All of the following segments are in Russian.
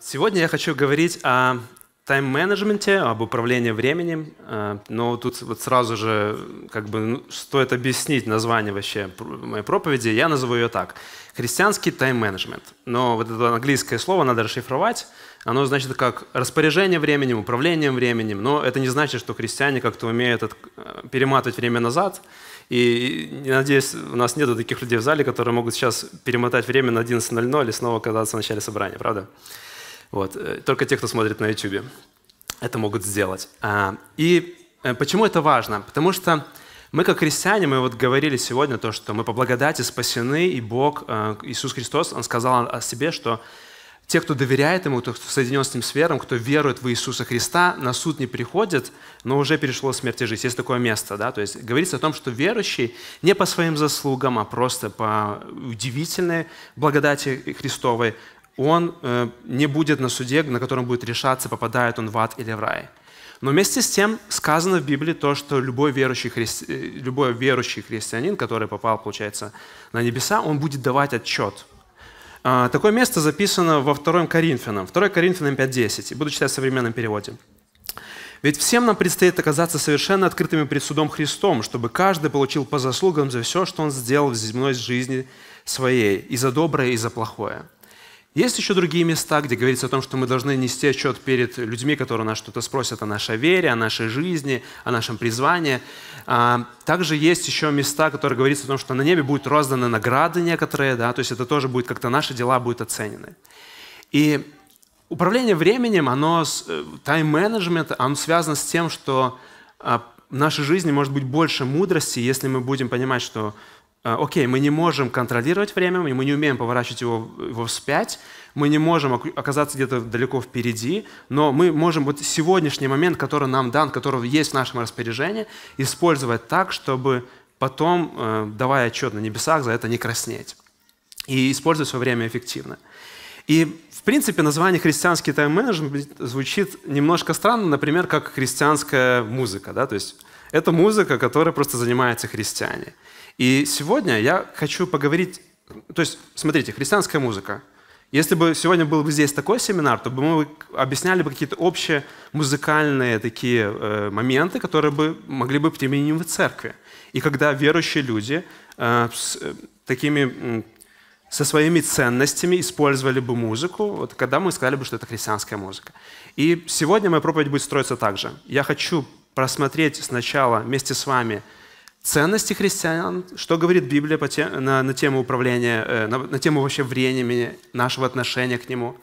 Сегодня я хочу говорить о тайм-менеджменте, об управлении временем, э, но тут вот сразу же как бы ну, стоит объяснить название вообще моей проповеди. Я называю ее так. Христианский тайм-менеджмент. Но вот это английское слово надо расшифровать. Оно значит как распоряжение временем, управлением временем, но это не значит, что христиане как-то умеют э, перематывать время назад. И, надеюсь, у нас нету таких людей в зале, которые могут сейчас перемотать время на 11.00 и снова оказаться в начале собрания, правда? Правда? Вот. Э, только те, кто смотрит на YouTube, это могут сделать. А, и э, почему это важно? Потому что мы, как христиане, мы вот говорили сегодня то, что мы по благодати спасены, и Бог, э, Иисус Христос, Он сказал о себе, что те, кто доверяет Ему, кто соединен с Ним с вером, кто верует в Иисуса Христа, на суд не приходит, но уже перешло смерть и жизнь. Есть такое место, да? То есть говорится о том, что верующий не по своим заслугам, а просто по удивительной благодати Христовой он э, не будет на суде, на котором будет решаться, попадает он в ад или в рай. Но вместе с тем сказано в Библии то, что любой верующий, христи... Э, любой верующий христианин, который попал, получается, на небеса, он будет давать отчет. А, такое место записано во 2 Коринфянам, 2 Коринфянам 5.10. Буду читать в современном переводе. Ведь всем нам предстоит оказаться совершенно открытыми пред судом Христом, чтобы каждый получил по заслугам за все, что он сделал в земной жизни своей, и за доброе, и за плохое. Есть еще другие места, где говорится о том, что мы должны нести отчет перед людьми, которые нас что-то спросят о нашей вере, о нашей жизни, о нашем призвании. А, также есть еще места, которые говорится о том, что на небе будут разданы награды некоторые, да, то есть это тоже будет как-то наши дела будут оценены. И управление временем, оно, э, тайм-менеджмент, оно связано с тем, что а, в нашей жизни может быть больше мудрости, если мы будем понимать, что а, окей, мы не можем контролировать время, мы не умеем поворачивать его, его вспять, мы не можем оказаться где-то далеко впереди, но мы можем вот сегодняшний момент, который нам дан, который есть в нашем распоряжении, использовать так, чтобы потом, э, давая отчет на небесах, за это не краснеть. И использовать свое время эффективно. И, в принципе, название «христианский тайм-менеджмент» звучит немножко странно, например, как «христианская музыка». Да? То есть это музыка, которая просто занимается христиане – и сегодня я хочу поговорить... То есть, смотрите, христианская музыка. Если бы сегодня был бы здесь такой семинар, то бы мы объясняли бы какие-то общие музыкальные такие э, моменты, которые бы могли бы применить в церкви. И когда верующие люди э, с э, такими со своими ценностями использовали бы музыку, вот, когда мы сказали бы, что это христианская музыка. И сегодня моя проповедь будет строиться так же. Я хочу просмотреть сначала вместе с вами ценности христиан, что говорит Библия по те, на, на тему управления, э, на, на тему вообще времени, нашего отношения к нему.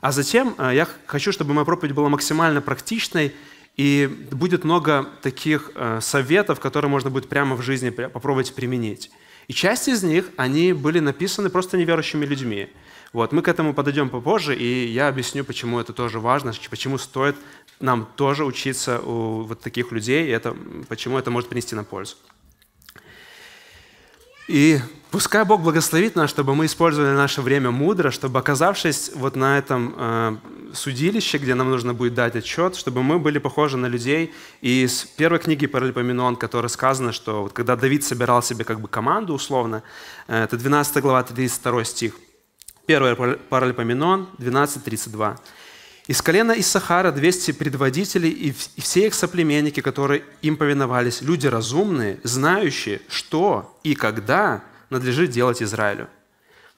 А затем э, я хочу, чтобы моя проповедь была максимально практичной, и будет много таких э, советов, которые можно будет прямо в жизни попробовать применить. И часть из них, они были написаны просто неверующими людьми. Вот, мы к этому подойдем попозже, и я объясню, почему это тоже важно, почему стоит нам тоже учиться у вот таких людей, и это, почему это может принести нам пользу. И пускай Бог благословит нас, чтобы мы использовали наше время мудро, чтобы, оказавшись вот на этом э, судилище, где нам нужно будет дать отчет, чтобы мы были похожи на людей из первой книги Паралипоменон, которой сказано, что вот когда Давид собирал себе как бы команду условно, э, это 12 глава, 32 стих. Первый Паралипоменон, 12.32. Из колена Иссахара 200 предводителей и все их соплеменники, которые им повиновались, люди разумные, знающие, что и когда надлежит делать Израилю.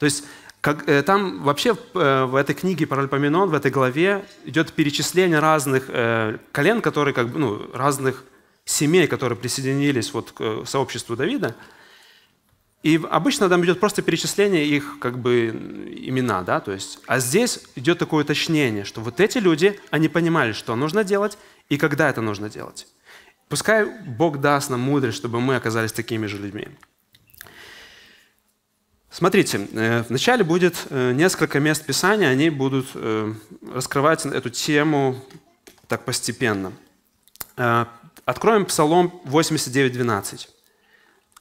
То есть как, э, там вообще э, в этой книге Паральпоменон, в этой главе идет перечисление разных э, колен, которые как бы, ну, разных семей, которые присоединились вот к э, сообществу Давида – и обычно там идет просто перечисление их как бы имена, да, то есть. А здесь идет такое уточнение, что вот эти люди, они понимали, что нужно делать и когда это нужно делать. Пускай Бог даст нам мудрость, чтобы мы оказались такими же людьми. Смотрите, э, вначале будет э, несколько мест Писания, они будут э, раскрывать эту тему так постепенно. Откроем Псалом 89, 12.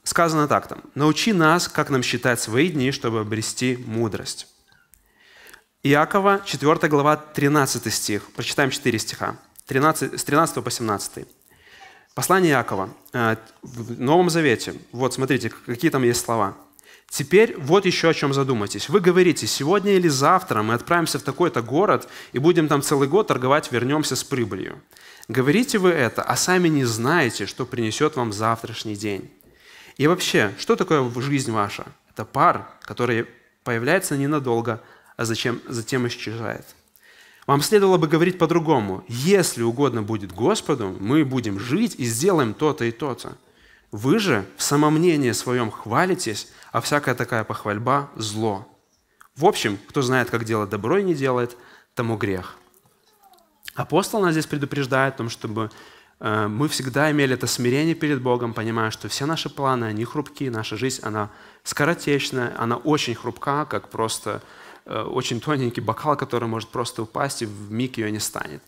Сказано так там. «Научи нас, как нам считать свои дни, чтобы обрести мудрость». Иакова, 4 глава, 13 стих. Прочитаем 4 стиха. 13, с 13 по 17. Послание Иакова э, в Новом Завете. Вот, смотрите, какие там есть слова. Теперь вот еще о чем задумайтесь. Вы говорите, сегодня или завтра мы отправимся в такой-то город и будем там целый год торговать, вернемся с прибылью. Говорите вы это, а сами не знаете, что принесет вам завтрашний день. И вообще, что такое жизнь ваша? Это пар, который появляется ненадолго, а зачем, затем исчезает. Вам следовало бы говорить по-другому. Если угодно будет Господу, мы будем жить и сделаем то-то и то-то. Вы же в самомнении своем хвалитесь, а всякая такая похвальба – зло. В общем, кто знает, как делать добро и не делает, тому грех. Апостол нас здесь предупреждает о том, чтобы Э, мы всегда имели это смирение перед Богом, понимая, что все наши планы, они хрупкие, наша жизнь, она скоротечная, она очень хрупка, как просто э, очень тоненький бокал, который может просто упасть, и в миг ее не станет.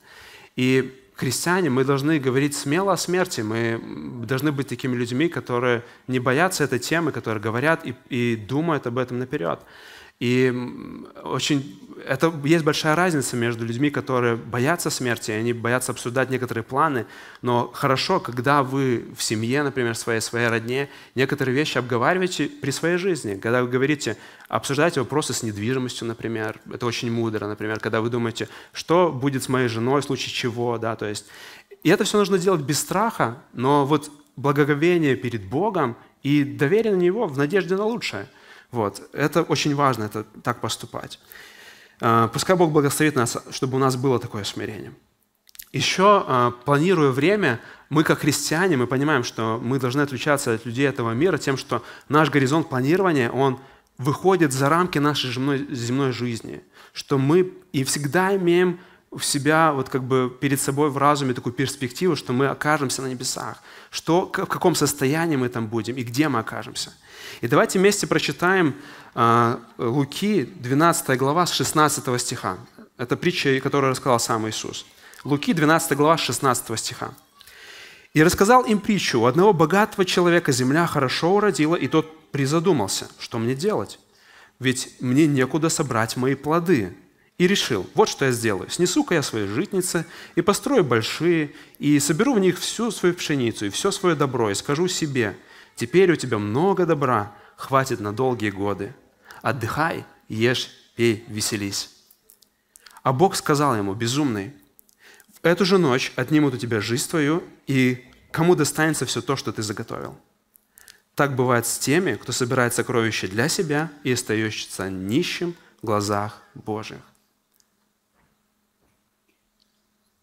И христиане, мы должны говорить смело о смерти, мы должны быть такими людьми, которые не боятся этой темы, которые говорят и, и думают об этом наперед. И очень это есть большая разница между людьми, которые боятся смерти, они боятся обсуждать некоторые планы, но хорошо, когда вы в семье, например, своей, своей родне, некоторые вещи обговариваете при своей жизни. Когда вы говорите, обсуждаете вопросы с недвижимостью, например, это очень мудро, например, когда вы думаете, что будет с моей женой в случае чего, да, то есть. И это все нужно делать без страха, но вот благоговение перед Богом и доверие на Него в надежде на лучшее – вот. Это очень важно, это так поступать. А, пускай Бог благословит нас, чтобы у нас было такое смирение. Еще, а, планируя время, мы как христиане, мы понимаем, что мы должны отличаться от людей этого мира тем, что наш горизонт планирования, он выходит за рамки нашей земной, жизни, что мы и всегда имеем в себя, вот как бы перед собой в разуме такую перспективу, что мы окажемся на небесах, что, в каком состоянии мы там будем и где мы окажемся – и давайте вместе прочитаем а, Луки, 12 глава, с 16 стиха. Это притча, которую рассказал сам Иисус. Луки, 12 глава, 16 стиха. «И рассказал им притчу. У одного богатого человека земля хорошо уродила, и тот призадумался, что мне делать? Ведь мне некуда собрать мои плоды. И решил, вот что я сделаю. Снесу-ка я свои житницы и построю большие, и соберу в них всю свою пшеницу и все свое добро, и скажу себе – Теперь у тебя много добра, хватит на долгие годы. Отдыхай, ешь, пей, веселись». А Бог сказал ему, «Безумный, в эту же ночь отнимут у тебя жизнь твою, и кому достанется все то, что ты заготовил?» Так бывает с теми, кто собирает сокровища для себя и остается нищим в глазах Божьих.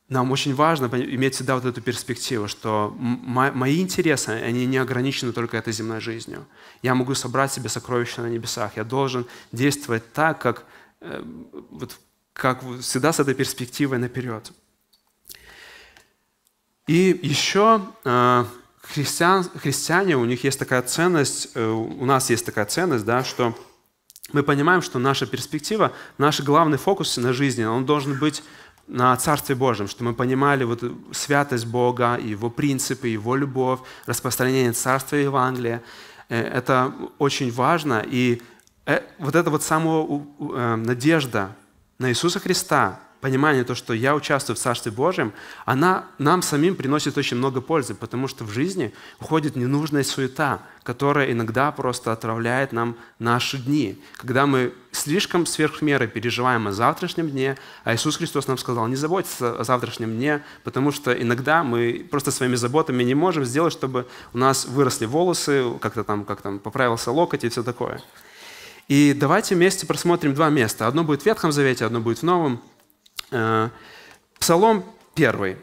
нам очень важно иметь всегда вот эту перспективу, что мои интересы, они не ограничены только этой земной жизнью. Я могу собрать себе сокровища на небесах. Я должен действовать так, как, э, вот, как всегда с этой перспективой наперед. И еще э, христиан, христиане, у них есть такая ценность, э, у нас есть такая ценность, да, что мы понимаем, что наша перспектива, наш главный фокус на жизни, он должен быть на Царстве Божьем, что мы понимали вот святость Бога, Его принципы, Его любовь, распространение Царства Евангелия. Э, это очень важно. И э, вот эта вот самая э, надежда на Иисуса Христа, понимание, то, что я участвую в Царстве Божьем, она нам самим приносит очень много пользы, потому что в жизни уходит ненужная суета, которая иногда просто отравляет нам наши дни, когда мы слишком сверх меры переживаем о завтрашнем дне, а Иисус Христос нам сказал, не заботьтесь о завтрашнем дне, потому что иногда мы просто своими заботами не можем сделать, чтобы у нас выросли волосы, как-то там, как там поправился локоть и все такое. И давайте вместе просмотрим два места. Одно будет в Ветхом Завете, одно будет в Новом. Э, Псалом 1.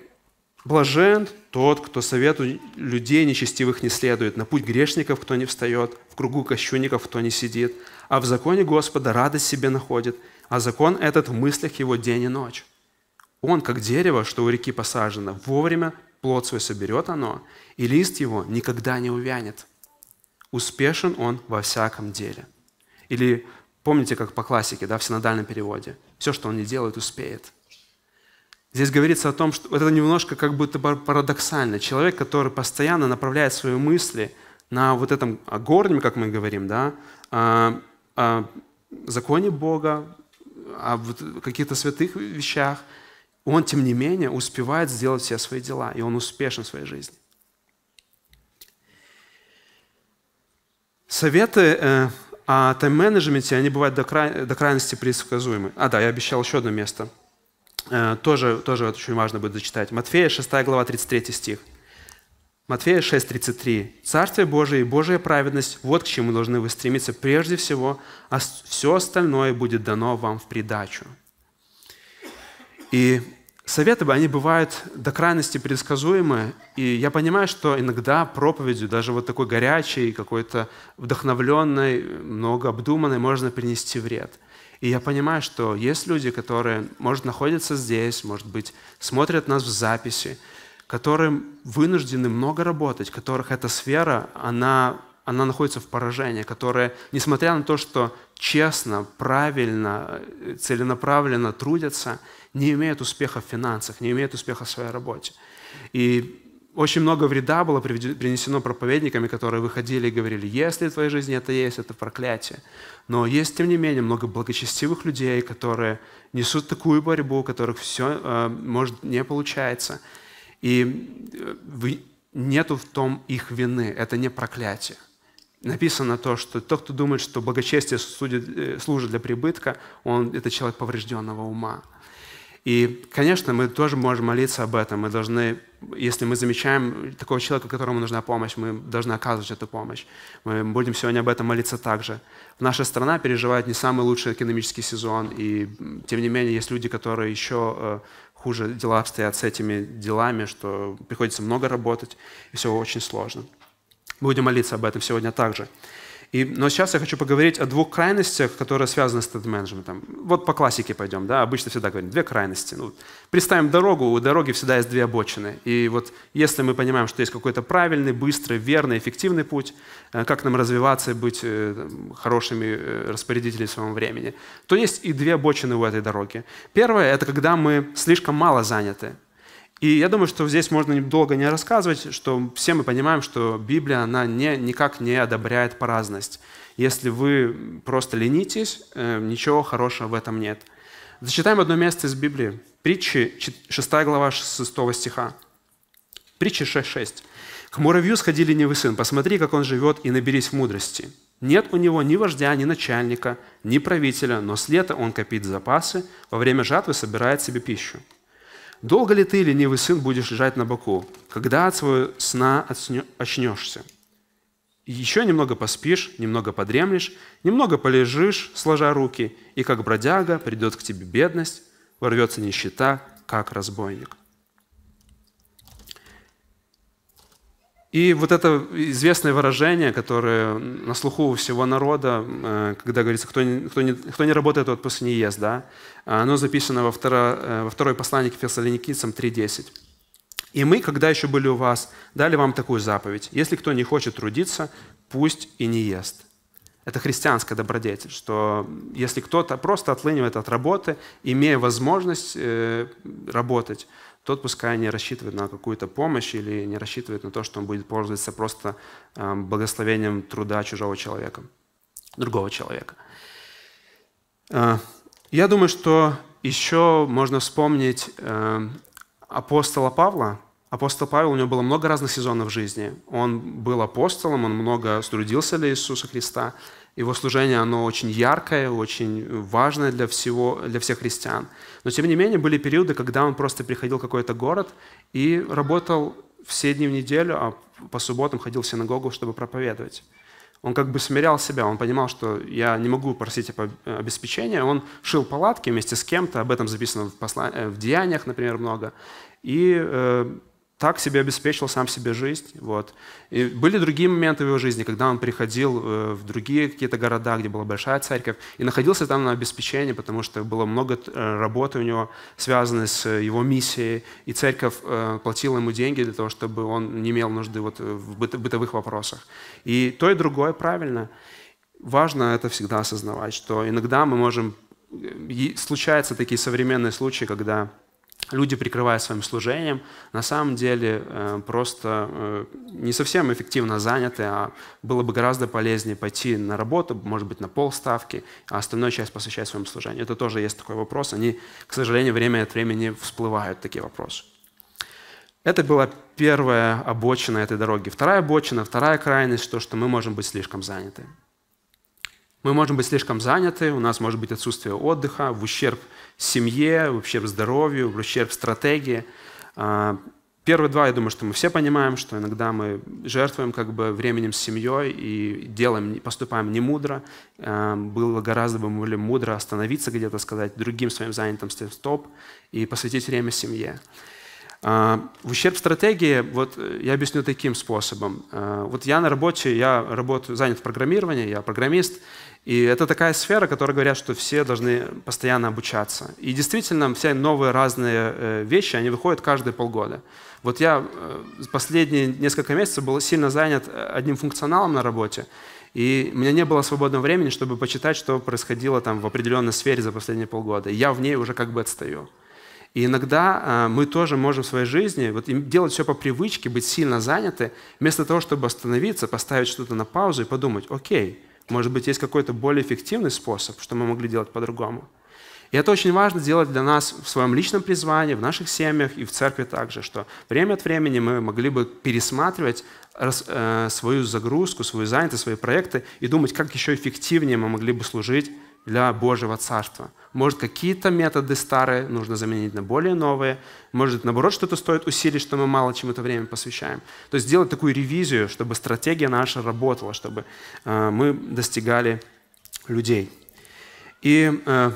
«Блажен тот, кто совету людей нечестивых не следует, на путь грешников кто не встает, в кругу кощунников кто не сидит, а в законе Господа радость себе находит, а закон этот в мыслях его день и ночь. Он, как дерево, что у реки посажено, вовремя плод свой соберет оно, и лист его никогда не увянет. Успешен он во всяком деле». Или помните, как по классике, да, в синодальном переводе, «Все, что он не делает, успеет». Здесь говорится о том, что это немножко как будто парадоксально. Человек, который постоянно направляет свои мысли на вот этом а, горнем, как мы говорим, да, о, а, о а, законе Бога, о каких-то святых вещах, он, тем не менее, успевает сделать все свои дела, и он успешен в своей жизни. Советы э, о тайм-менеджменте, они бывают до, край, до крайности предсказуемы. А, да, я обещал еще одно место – Э, тоже, тоже очень важно будет зачитать. Матфея 6 глава 33 стих. Матфея 6:33. «Царствие Божие и Божья праведность – вот к чему должны вы стремиться прежде всего, а все остальное будет дано вам в придачу». И советы, они бывают до крайности предсказуемы, и я понимаю, что иногда проповедью, даже вот такой горячей, какой-то вдохновленной, много обдуманной, можно принести вред – и я понимаю, что есть люди, которые, может, находятся здесь, может быть, смотрят нас в записи, которым вынуждены много работать, которых эта сфера, она, она находится в поражении, которые, несмотря на то, что честно, правильно, э, целенаправленно трудятся, не имеют успеха в финансах, не имеют успеха в своей работе. И очень много вреда было принесено проповедниками, которые выходили и говорили, если в твоей жизни это есть, это проклятие. Но есть, тем не менее, много благочестивых людей, которые несут такую борьбу, у которых все, э, может, не получается. И э, нету в том их вины, это не проклятие. Написано то, что тот, кто думает, что благочестие э, служит для прибытка, он, это человек поврежденного ума. И, конечно, мы тоже можем молиться об этом. Мы должны, если мы замечаем такого человека, которому нужна помощь, мы должны оказывать эту помощь. Мы будем сегодня об этом молиться также. Наша страна переживает не самый лучший экономический сезон, и тем не менее есть люди, которые еще э, хуже дела обстоят с этими делами, что приходится много работать, и все очень сложно. Будем молиться об этом сегодня также. И, но сейчас я хочу поговорить о двух крайностях, которые связаны с тед-менеджментом. Вот по классике пойдем, да, обычно всегда говорим, две крайности. Ну, представим дорогу, у дороги всегда есть две обочины. И вот если мы понимаем, что есть какой-то правильный, быстрый, верный, эффективный путь, э, как нам развиваться и быть э, хорошими э, распорядителями своего времени, то есть и две обочины у этой дороги. Первое – это когда мы слишком мало заняты. И я думаю, что здесь можно долго не рассказывать, что все мы понимаем, что Библия, она не, никак не одобряет праздность. Если вы просто ленитесь, э, ничего хорошего в этом нет. Зачитаем одно место из Библии. Притчи, 6 глава 6 стиха. Притчи 6.6. «К муравью сходили не вы сын, посмотри, как он живет, и наберись мудрости. Нет у него ни вождя, ни начальника, ни правителя, но с лета он копит запасы, во время жатвы собирает себе пищу». Долго ли ты, ленивый сын, будешь лежать на боку? Когда от своего сна очнешься? Еще немного поспишь, немного подремлешь, немного полежишь, сложа руки, и как бродяга придет к тебе бедность, ворвется нищета, как разбойник». И вот это известное выражение, которое на слуху у всего народа, э, когда говорится, кто не, кто не, кто не работает, тот пусть не ест, да? оно записано во, второ, э, во второй послании к Фессалоникийцам 3.10. «И мы, когда еще были у вас, дали вам такую заповедь. Если кто не хочет трудиться, пусть и не ест». Это христианская добродетель, что если кто-то просто отлынивает от работы, имея возможность э, работать, тот пускай не рассчитывает на какую-то помощь или не рассчитывает на то, что он будет пользоваться просто эм, благословением труда чужого человека, другого человека. Э, я думаю, что еще можно вспомнить эм, апостола Павла. Апостол Павел, у него было много разных сезонов в жизни. Он был апостолом, он много трудился для Иисуса Христа. Его служение, оно очень яркое, очень важное для, всего, для всех христиан. Но, тем не менее, были периоды, когда он просто приходил в какой-то город и работал все дни в неделю, а по субботам ходил в синагогу, чтобы проповедовать. Он как бы смирял себя, он понимал, что я не могу просить об обеспечения. Он шил палатки вместе с кем-то, об этом записано в, посла... Э, в деяниях, например, много. И э, так себе обеспечил сам себе жизнь. Вот. И были другие моменты в его жизни, когда он приходил э, в другие какие-то города, где была большая церковь, и находился там на обеспечении, потому что было много э, работы у него, связанной с его миссией, и церковь э, платила ему деньги для того, чтобы он не имел нужды вот в бытовых вопросах. И то и другое правильно. Важно это всегда осознавать, что иногда мы можем... Случаются такие современные случаи, когда люди, прикрывают своим служением, на самом деле э, просто э, не совсем эффективно заняты, а было бы гораздо полезнее пойти на работу, может быть, на полставки, а остальную часть посвящать своему служению. Это тоже есть такой вопрос. Они, к сожалению, время от времени всплывают такие вопросы. Это была первая обочина этой дороги. Вторая обочина, вторая крайность, то, что мы можем быть слишком заняты. Мы можем быть слишком заняты, у нас может быть отсутствие отдыха, в ущерб семье, в ущерб здоровью, в ущерб стратегии. А, первые два, я думаю, что мы все понимаем, что иногда мы жертвуем как бы временем с семьей и делаем, поступаем не мудро. А, было гораздо бы мудро остановиться где-то, сказать другим своим занятым стоп и посвятить время семье. А, в ущерб стратегии, вот э, я объясню таким способом. Вот я на работе, я работаю, занят в программировании, я программист, и это такая сфера, которая говорят, что все должны постоянно обучаться. И действительно, все новые разные э, вещи, они выходят каждые полгода. Вот я э, последние несколько месяцев был сильно занят э, одним функционалом на работе, и у меня не было свободного времени, чтобы почитать, что происходило там в определенной сфере за последние полгода. я в ней уже как бы отстаю. И иногда мы тоже можем в своей жизни вот, делать все по привычке, быть сильно заняты, вместо того, чтобы остановиться, поставить что-то на паузу и подумать, окей, может быть, есть какой-то более эффективный способ, что мы могли делать по-другому. И это очень важно делать для нас в своем личном призвании, в наших семьях и в церкви также, что время от времени мы могли бы пересматривать э, свою загрузку, свою занятость, свои проекты и думать, как еще эффективнее мы могли бы служить для Божьего Царства. Может, какие-то методы старые нужно заменить на более новые. Может, наоборот, что-то стоит усилить, что мы мало чему-то время посвящаем. То есть сделать такую ревизию, чтобы стратегия наша работала, чтобы э, мы достигали людей. И э,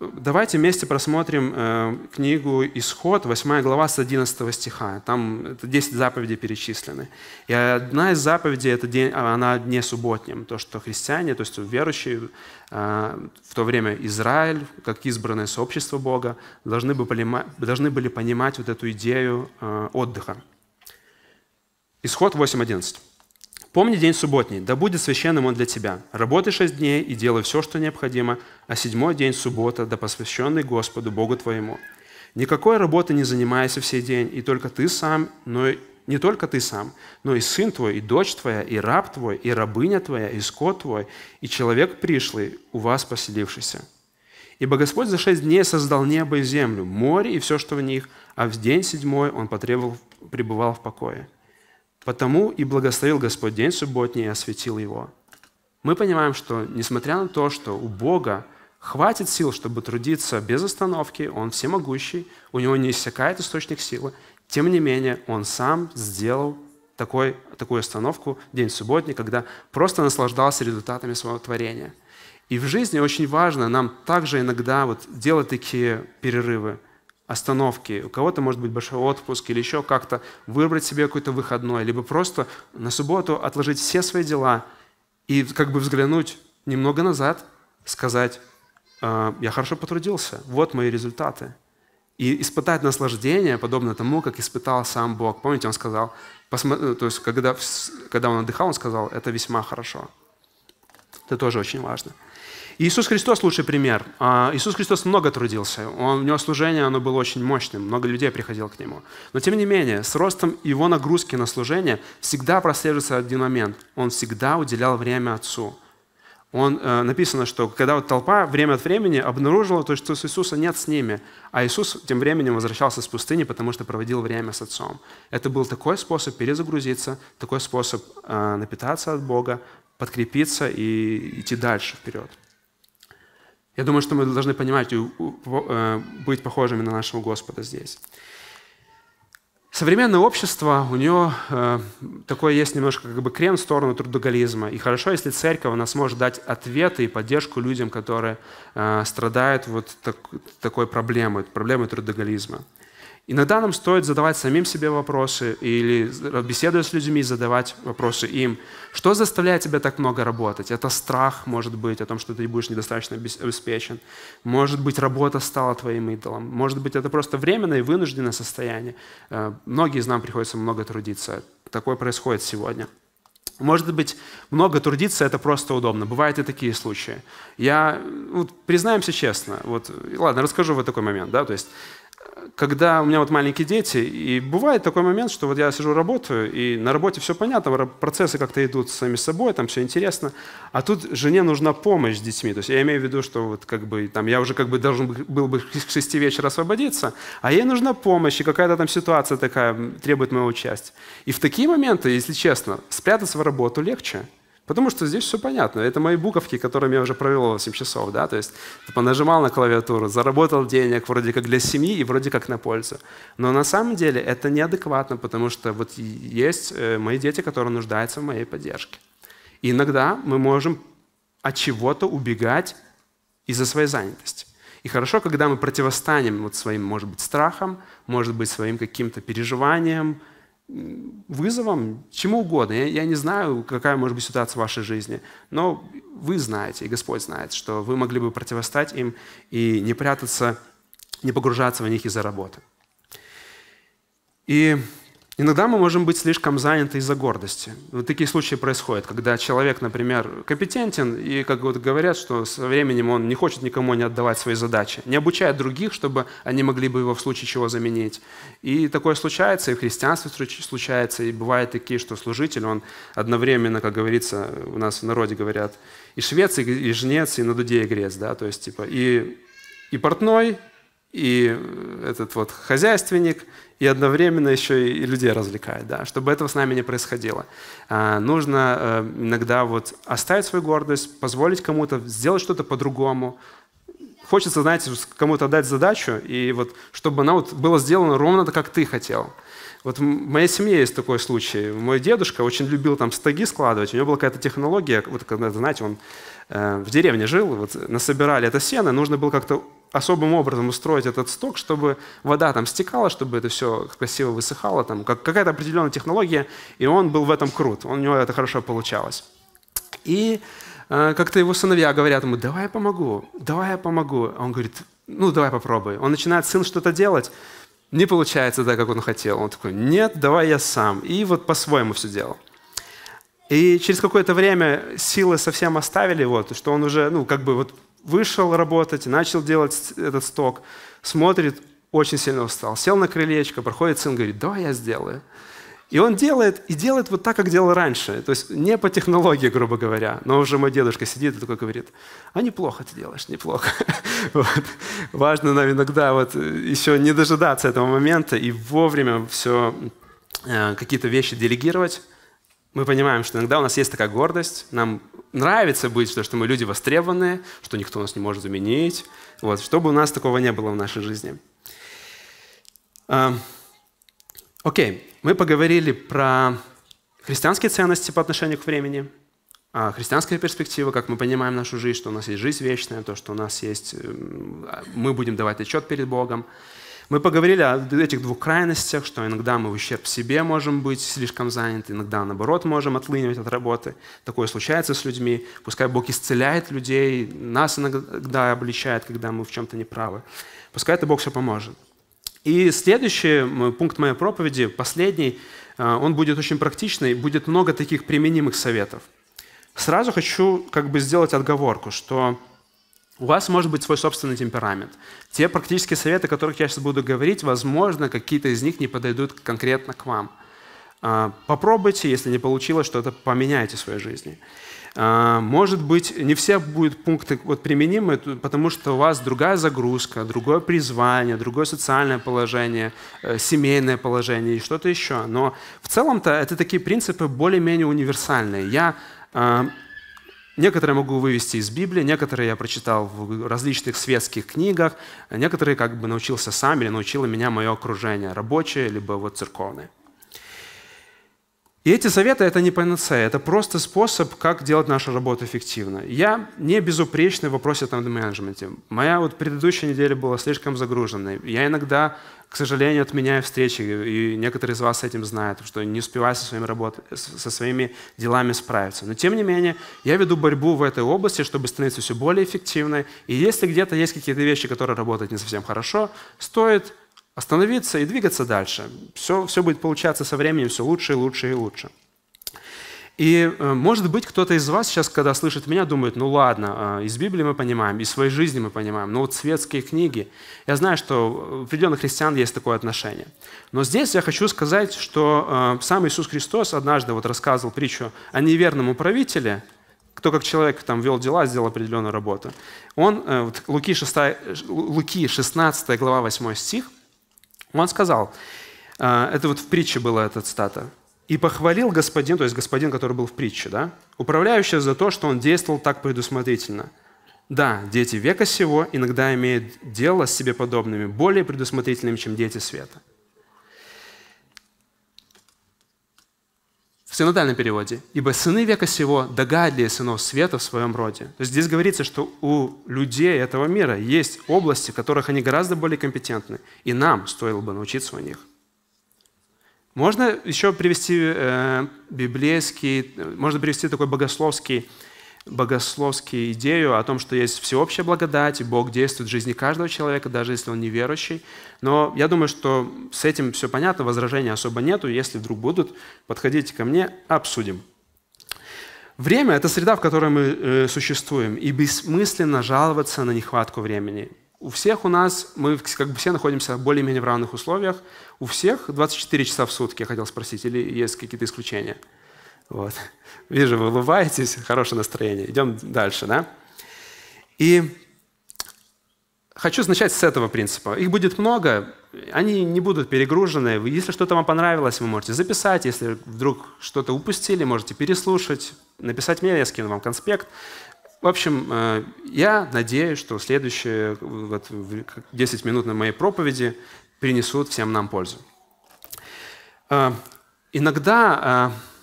Давайте вместе просмотрим э, книгу «Исход», 8 глава с 11 стиха. Там это 10 заповедей перечислены. И одна из заповедей – это день, а, она о дне То, что христиане, то есть верующие, э, в то время Израиль, как избранное сообщество Бога, должны, бы понимать, должны были понимать вот эту идею э, отдыха. Исход 8.11. Помни день субботний, да будет священным он для тебя. Работай шесть дней и делай все, что необходимо, а седьмой день – суббота, да посвященный Господу, Богу твоему. Никакой работы не занимайся все день, и только ты сам, но и не только ты сам, но и сын твой, и дочь твоя, и раб твой, и рабыня твоя, и скот твой, и человек пришлый, у вас поселившийся. Ибо Господь за шесть дней создал небо и землю, море и все, что в них, а в день седьмой Он потребовал, пребывал в покое. Потому и благословил Господь день субботний и осветил его. Мы понимаем, что несмотря на то, что у Бога хватит сил, чтобы трудиться без остановки, Он всемогущий, у Него не иссякает источник силы, тем не менее Он сам сделал такой, такую остановку, день субботний, когда просто наслаждался результатами своего творения. И в жизни очень важно нам также иногда вот делать такие перерывы – остановки, у кого-то может быть большой отпуск или еще как-то, выбрать себе какой-то выходной, либо просто на субботу отложить все свои дела и как бы взглянуть немного назад, сказать, «А, я хорошо потрудился, вот мои результаты. И испытать наслаждение, подобно тому, как испытал сам Бог. Помните, он сказал, э, то есть когда, когда он отдыхал, он сказал, это весьма хорошо. Это тоже очень важно. Иисус Христос лучший пример. А, Иисус Христос много трудился. Он, у него служение оно было очень мощным, много людей приходило к нему. Но тем не менее, с ростом его нагрузки на служение всегда прослеживается один момент. Он всегда уделял время Отцу. Он, э, написано, что когда вот толпа время от времени обнаружила то, что Иисуса нет с ними, а Иисус тем временем возвращался с пустыни, потому что проводил время с Отцом. Это был такой способ перезагрузиться, такой способ э, напитаться от Бога, подкрепиться и идти дальше вперед. Я думаю, что мы должны понимать и э, быть похожими на нашего Господа здесь. Современное общество, у него э, такое есть немножко как бы крем в сторону трудоголизма. И хорошо, если церковь, она сможет дать ответы и поддержку людям, которые э, страдают вот так, такой проблемой, проблемой трудоголизма. Иногда нам стоит задавать самим себе вопросы или, беседуя с людьми, задавать вопросы им. Что заставляет тебя так много работать? Это страх, может быть, о том, что ты будешь недостаточно обеспечен. Может быть, работа стала твоим идолом. Может быть, это просто временное и вынужденное состояние. Э, многие из нам приходится много трудиться. Такое происходит сегодня. Может быть, много трудиться – это просто удобно. Бывают и такие случаи. Я, вот, признаемся честно, вот, ладно, расскажу вот такой момент, да, то есть когда у меня вот маленькие дети, и бывает такой момент, что вот я сижу, работаю, и на работе все понятно, процессы как-то идут сами собой, там все интересно, а тут жене нужна помощь с детьми. То есть я имею в виду, что вот как бы там я уже как бы должен был бы к шести вечера освободиться, а ей нужна помощь, и какая-то там ситуация такая требует моего участия. И в такие моменты, если честно, спрятаться в работу легче, Потому что здесь все понятно. Это мои буковки, которыми я уже провел 8 часов. Да? То есть понажимал типа, на клавиатуру, заработал денег вроде как для семьи и вроде как на пользу. Но на самом деле это неадекватно, потому что вот есть э, мои дети, которые нуждаются в моей поддержке. И иногда мы можем от чего-то убегать из-за своей занятости. И хорошо, когда мы противостанем вот своим, может быть, страхам, может быть, своим каким-то переживаниям, вызовом, чему угодно. Я, я не знаю, какая может быть ситуация в вашей жизни, но вы знаете, и Господь знает, что вы могли бы противостать им и не прятаться, не погружаться в них из-за работы. И Иногда мы можем быть слишком заняты из-за гордости. Вот такие случаи происходят, когда человек, например, компетентен, и, как вот говорят, что со временем он не хочет никому не отдавать свои задачи, не обучает других, чтобы они могли бы его в случае чего заменить. И такое случается, и в христианстве случается, и бывают такие, что служитель, он одновременно, как говорится, у нас в народе говорят, и швец, и жнец, и на грец, да, то есть типа и, и портной, и э, этот вот хозяйственник, и одновременно еще и людей развлекает, да, чтобы этого с нами не происходило. А, нужно э, иногда вот оставить свою гордость, позволить кому-то сделать что-то по-другому. Хочется, знаете, кому-то дать задачу, и вот чтобы она вот была сделана ровно так, как ты хотел. Вот в моей семье есть такой случай. Мой дедушка очень любил там стаги складывать. У него была какая-то технология, вот когда, знаете, он э, в деревне жил, вот насобирали это сено, нужно было как-то особым образом устроить этот сток, чтобы вода там стекала, чтобы это все красиво высыхало, там как, какая-то определенная технология, и он был в этом крут, у него это хорошо получалось. И э, как-то его сыновья говорят ему, давай я помогу, давай я помогу. А он говорит, ну давай попробуй. Он начинает сын что-то делать, не получается так, как он хотел. Он такой, нет, давай я сам. И вот по-своему все делал. И через какое-то время силы совсем оставили вот, что он уже, ну, как бы вот вышел работать, начал делать этот сток, смотрит, очень сильно устал, сел на крылечко, проходит сын, говорит, давай я сделаю. И он делает, и делает вот так, как делал раньше. То есть не по технологии, грубо говоря. Но уже мой дедушка сидит и такой говорит, а неплохо ты делаешь, неплохо. Вот. Важно нам иногда вот э, еще не дожидаться этого момента и вовремя все, э, какие-то вещи делегировать. Мы понимаем, что иногда у нас есть такая гордость, нам нравится быть, что, что мы люди востребованные, что никто нас не может заменить. Вот, чтобы у нас такого не было в нашей жизни. Э, окей, мы поговорили про христианские ценности по отношению к времени, а христианская перспектива, как мы понимаем нашу жизнь, что у нас есть жизнь вечная, то, что у нас есть, эм, мы будем давать отчет перед Богом. Мы поговорили о этих двух крайностях, что иногда мы в ущерб себе можем быть слишком заняты, иногда, наоборот, можем отлынивать от работы. Такое случается с людьми. Пускай Бог исцеляет людей, нас иногда обличает, когда мы в чем-то неправы. Пускай это Бог все поможет. И следующий пункт моей проповеди, последний, э, он будет очень практичный, будет много таких применимых советов. Сразу хочу как бы сделать отговорку, что у вас может быть свой собственный темперамент. Те практические советы, о которых я сейчас буду говорить, возможно, какие-то из них не подойдут конкретно к вам. А, попробуйте, если не получилось, что-то поменяйте в своей жизни. А, может быть, не все будут пункты вот применимы, потому что у вас другая загрузка, другое призвание, другое социальное положение, э, семейное положение и что-то еще. Но в целом-то это такие принципы более-менее универсальные. Я а, Некоторые могу вывести из Библии, некоторые я прочитал в различных светских книгах, некоторые как бы научился сам или научило меня мое окружение, рабочее либо вот церковное. И эти советы – это не панацея, это просто способ, как делать нашу работу эффективно. Я не безупречный в вопросе там менеджменте. Моя вот предыдущая неделя была слишком загруженной. Я иногда, к сожалению, отменяю встречи, и некоторые из вас этим знают, что не успеваю со своими, работ... со своими делами справиться. Но тем не менее, я веду борьбу в этой области, чтобы становиться все более эффективной. И если где-то есть какие-то вещи, которые работают не совсем хорошо, стоит остановиться и двигаться дальше. Все, все будет получаться со временем все лучше и лучше и лучше. И, э, может быть, кто-то из вас сейчас, когда слышит меня, думает, ну ладно, а, из Библии мы понимаем, из своей жизни мы понимаем, но вот светские книги. Я знаю, что у определенных христиан есть такое отношение. Но здесь я хочу сказать, что э, сам Иисус Христос однажды вот рассказывал притчу о неверном управителе, кто как человек там вел дела, сделал определенную работу. Он, э, вот Луки, 6, Луки 16 глава 8 стих, он сказал, «А, это вот в притче была эта цитата, «И похвалил господин, то есть господин, который был в притче, да, управляющего за то, что он действовал так предусмотрительно». Да, дети века сего иногда имеют дело с себе подобными, более предусмотрительными, чем дети света. синодальном переводе. «Ибо сыны века сего догадлее сынов света в своем роде». То есть здесь говорится, что у людей этого мира есть области, в которых они гораздо более компетентны, и нам стоило бы научиться у них. Можно еще привести э, библейский, э, можно привести такой богословский богословские идею о том, что есть всеобщая благодать, и Бог действует в жизни каждого человека, даже если он неверующий. Но я думаю, что с этим все понятно, возражений особо нету. Если вдруг будут, подходите ко мне, обсудим. Время – это среда, в которой мы э, существуем, и бессмысленно жаловаться на нехватку времени. У всех у нас, мы как бы все находимся более-менее в равных условиях, у всех 24 часа в сутки, я хотел спросить, или есть какие-то исключения – вот. Вижу, вы улыбаетесь, хорошее настроение. Идем дальше, да? И хочу начать с этого принципа. Их будет много, они не будут перегружены. Если что-то вам понравилось, вы можете записать. Если вдруг что-то упустили, можете переслушать, написать мне, я скину вам конспект. В общем, э, я надеюсь, что следующие вот, 10 минут на моей проповеди принесут всем нам пользу. Э, иногда э,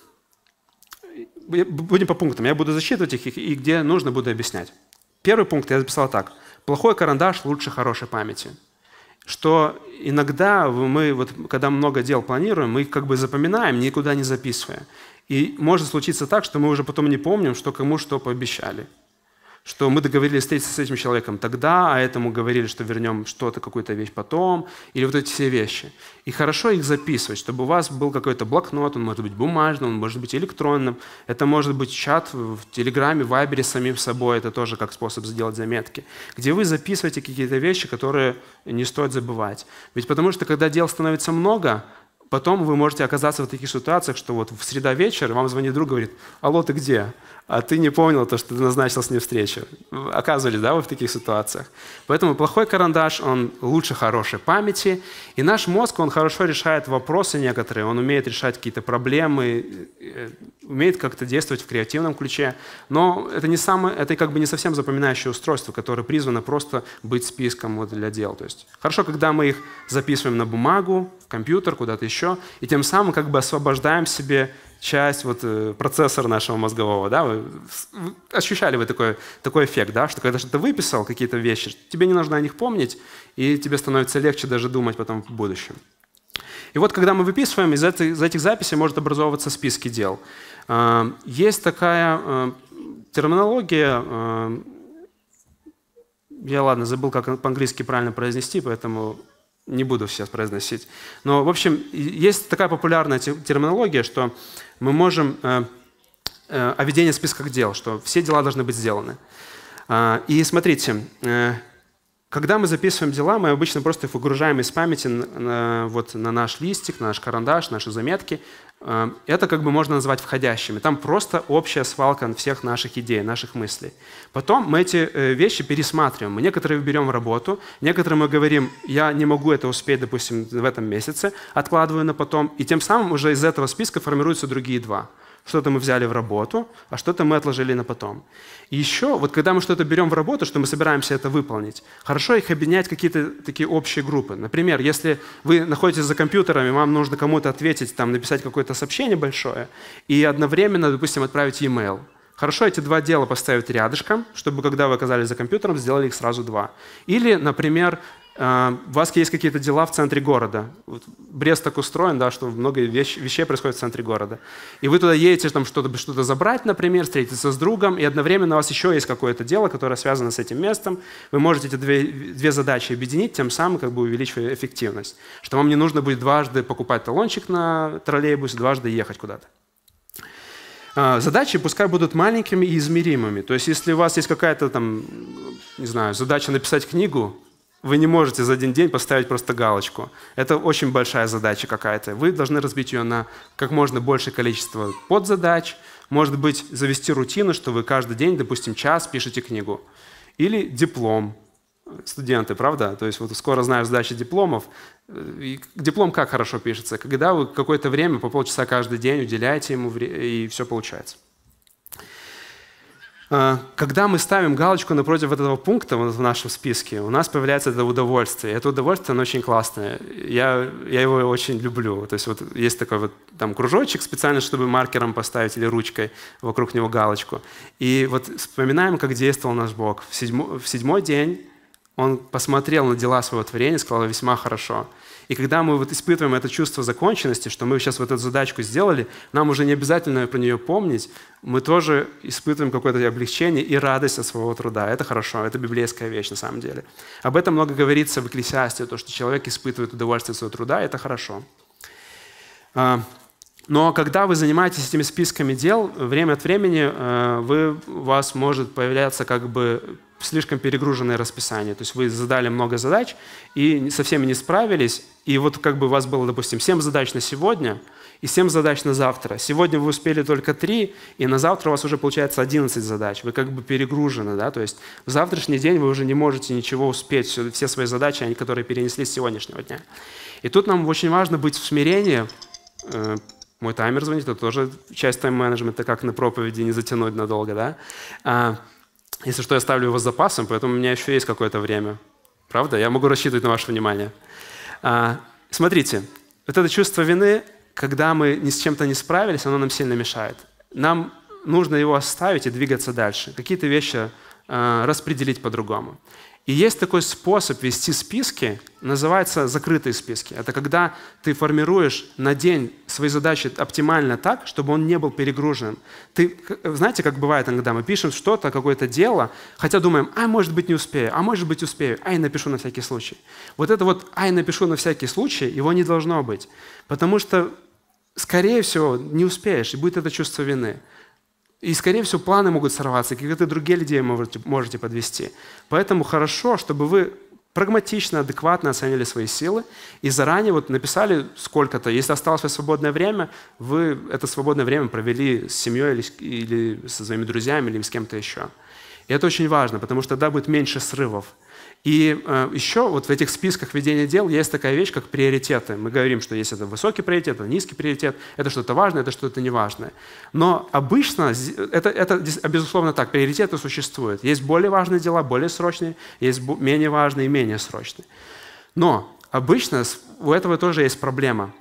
будем по пунктам. Я буду зачитывать их и где нужно буду объяснять. Первый пункт я записал так. Плохой карандаш лучше хорошей памяти. Что иногда мы, вот, когда много дел планируем, мы их как бы запоминаем, никуда не записывая. И может случиться так, что мы уже потом не помним, что кому что пообещали что мы договорились встретиться с этим человеком тогда, а этому говорили, что вернем что-то, какую-то вещь потом, или вот эти все вещи. И хорошо их записывать, чтобы у вас был какой-то блокнот, он может быть бумажным, он может быть электронным, это может быть чат в Телеграме, в Вайбере с самим собой, это тоже как способ сделать заметки, где вы записываете какие-то вещи, которые не стоит забывать. Ведь потому что, когда дел становится много, Потом вы можете оказаться в таких ситуациях, что вот в среда вечер вам звонит друг и говорит, алло, ты где? а ты не помнил то, что ты назначил с ним встречу. Оказывались, да, вы в таких ситуациях. Поэтому плохой карандаш, он лучше хорошей памяти. И наш мозг, он хорошо решает вопросы некоторые, он умеет решать какие-то проблемы, э, э, умеет как-то действовать в креативном ключе. Но это, не самое, это как бы не совсем запоминающее устройство, которое призвано просто быть списком вот для дел. То есть хорошо, когда мы их записываем на бумагу, в компьютер, куда-то еще, и тем самым как бы освобождаем себе часть вот э, процессора нашего мозгового, да, вы ощущали вы такой, такой эффект, да, что когда ты выписал какие-то вещи, тебе не нужно о них помнить, и тебе становится легче даже думать потом в будущем. И вот когда мы выписываем, из, этой, из этих записей может образовываться списки дел. Э, есть такая э, терминология, я, ладно, забыл, как по-английски правильно произнести, поэтому не буду сейчас произносить. Но, в общем, есть такая популярная терминология, что мы можем э, э, о ведении списка дел, что все дела должны быть сделаны. Э, и смотрите, э, когда мы записываем дела, мы обычно просто их выгружаем из памяти на, вот, на наш листик, на наш карандаш, наши заметки. Э, это как бы можно назвать входящими. Там просто общая свалка всех наших идей, наших мыслей. Потом мы эти э, вещи пересматриваем. Мы некоторые берем в работу, некоторые мы говорим, я не могу это успеть, допустим, в этом месяце, откладываю на потом. И тем самым уже из этого списка формируются другие два – что-то мы взяли в работу, а что-то мы отложили на потом. И еще, вот когда мы что-то берем в работу, что мы собираемся это выполнить, хорошо их объединять какие-то такие общие группы. Например, если вы находитесь за компьютером, и вам нужно кому-то ответить, там, написать какое-то сообщение большое, и одновременно, допустим, отправить e-mail. Хорошо эти два дела поставить рядышком, чтобы когда вы оказались за компьютером, сделали их сразу два. Или, например, а, у вас есть какие-то дела в центре города. Вот Брест так устроен, да, что много вещ, вещей происходит в центре города. И вы туда едете, там что-то что забрать, например, встретиться с другом, и одновременно у вас еще есть какое-то дело, которое связано с этим местом. Вы можете эти две, две задачи объединить, тем самым как бы увеличивая эффективность. Что вам не нужно будет дважды покупать талончик на троллейбус, дважды ехать куда-то. А, задачи пускай будут маленькими и измеримыми. То есть если у вас есть какая-то там, не знаю, задача написать книгу, вы не можете за один день поставить просто галочку. Это очень большая задача какая-то. Вы должны разбить ее на как можно большее количество подзадач. Может быть, завести рутину, что вы каждый день, допустим, час пишете книгу. Или диплом. Студенты, правда? То есть вот скоро знаю сдачи дипломов. И диплом как хорошо пишется? Когда вы какое-то время, по полчаса каждый день уделяете ему, и все получается. А, когда мы ставим галочку напротив этого пункта в нашем списке, у нас появляется это удовольствие. Это удовольствие, оно очень классное. Я, я его очень люблю. То есть вот есть такой вот там кружочек специально, чтобы маркером поставить или ручкой вокруг него галочку. И вот вспоминаем, как действовал наш Бог. В седьмой, в седьмой день он посмотрел на дела своего творения и сказал, весьма хорошо. И когда мы вот испытываем это чувство законченности, что мы сейчас вот эту задачку сделали, нам уже не обязательно про нее помнить, мы тоже испытываем какое-то облегчение и радость от своего труда. Это хорошо, это библейская вещь на самом деле. Об этом много говорится в Экклесиасте, то, что человек испытывает удовольствие от своего труда, это хорошо. А, но когда вы занимаетесь этими списками дел, время от времени э, вы, у вас может появляться как бы слишком перегруженное расписание. То есть вы задали много задач и со всеми не справились. И вот как бы у вас было, допустим, 7 задач на сегодня и 7 задач на завтра. Сегодня вы успели только 3, и на завтра у вас уже получается 11 задач. Вы как бы перегружены, да? То есть в завтрашний день вы уже не можете ничего успеть, все свои задачи, они которые перенесли с сегодняшнего дня. И тут нам очень важно быть в смирении, э, мой таймер звонит, это тоже часть тайм-менеджмента, как на проповеди не затянуть надолго, да? А, если что, я ставлю его с запасом, поэтому у меня еще есть какое-то время. Правда? Я могу рассчитывать на ваше внимание. А, смотрите, вот это чувство вины, когда мы ни с чем-то не справились, оно нам сильно мешает. Нам нужно его оставить и двигаться дальше. Какие-то вещи а, распределить по-другому. И есть такой способ вести списки, называется закрытые списки. Это когда ты формируешь на день свои задачи оптимально так, чтобы он не был перегружен. Ты, знаете, как бывает иногда, мы пишем что-то, какое-то дело, хотя думаем, а может быть не успею, а может быть успею, ай, напишу на всякий случай. Вот это вот ай, напишу на всякий случай, его не должно быть. Потому что, скорее всего, не успеешь, и будет это чувство вины. И, скорее всего, планы могут сорваться, какие-то другие людей можете, можете подвести. Поэтому хорошо, чтобы вы прагматично, адекватно оценили свои силы и заранее вот написали сколько-то. Если осталось свободное время, вы это свободное время провели с семьей или, или со своими друзьями или с кем-то еще. И это очень важно, потому что тогда будет меньше срывов. И э, еще вот в этих списках ведения дел есть такая вещь, как приоритеты. Мы говорим, что есть это высокий приоритет, это низкий приоритет, это что-то важное, это что-то неважное. Но обычно это, это а, безусловно так, приоритеты существуют. Есть более важные дела, более срочные, есть менее важные и менее срочные. Но обычно у этого тоже есть проблема.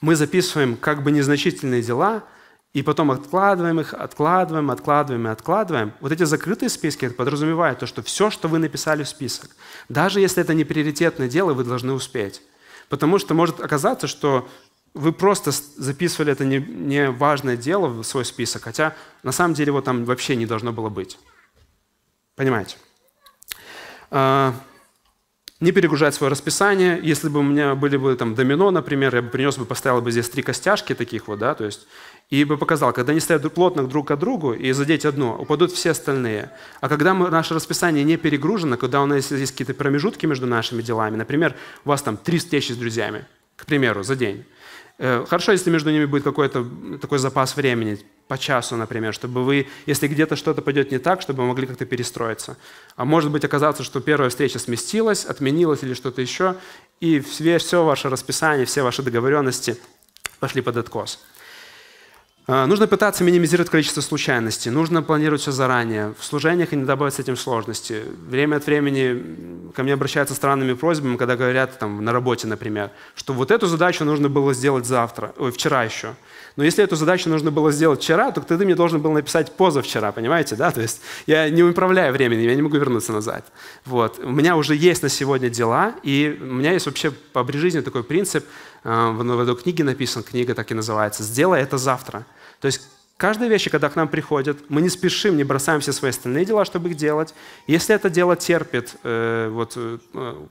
Мы записываем как бы незначительные дела – и потом откладываем их, откладываем, откладываем и откладываем. Вот эти закрытые списки подразумевают то, что все, что вы написали в список, даже если это не приоритетное дело, вы должны успеть. Потому что может оказаться, что вы просто записывали это не, важное дело в свой список, хотя на самом деле его там вообще не должно было быть. Понимаете? А, не перегружать свое расписание. Если бы у меня были бы там домино, например, я бы принес бы, поставил бы здесь три костяшки таких вот, да, то есть, и бы показал, когда они стоят плотно друг к другу и задеть одно, упадут все остальные. А когда мы, наше расписание не перегружено, когда у нас есть какие-то промежутки между нашими делами, например, у вас там три встречи с друзьями, к примеру, за день, э, Хорошо, если между ними будет какой-то такой запас времени, по часу, например, чтобы вы, если где-то что-то пойдет не так, чтобы вы могли как-то перестроиться. А может быть оказаться, что первая встреча сместилась, отменилась или что-то еще, и все, все ваше расписание, все ваши договоренности пошли под откос. А, нужно пытаться минимизировать количество случайностей, нужно планировать все заранее. В служениях и не добавить с этим сложности. Время от времени ко мне обращаются странными просьбами, когда говорят там, на работе, например, что вот эту задачу нужно было сделать завтра, ой, вчера еще. Но если эту задачу нужно было сделать вчера, то ты мне должен был написать позавчера, понимаете, да? То есть я не управляю временем, я не могу вернуться назад. Вот. У меня уже есть на сегодня дела, и у меня есть вообще по жизни такой принцип – а, в одной книге написано, книга так и называется, «Сделай это завтра». То есть каждая вещь, когда к нам приходит, мы не спешим, не бросаем все свои остальные дела, чтобы их делать. Если это дело терпит, э, вот, э,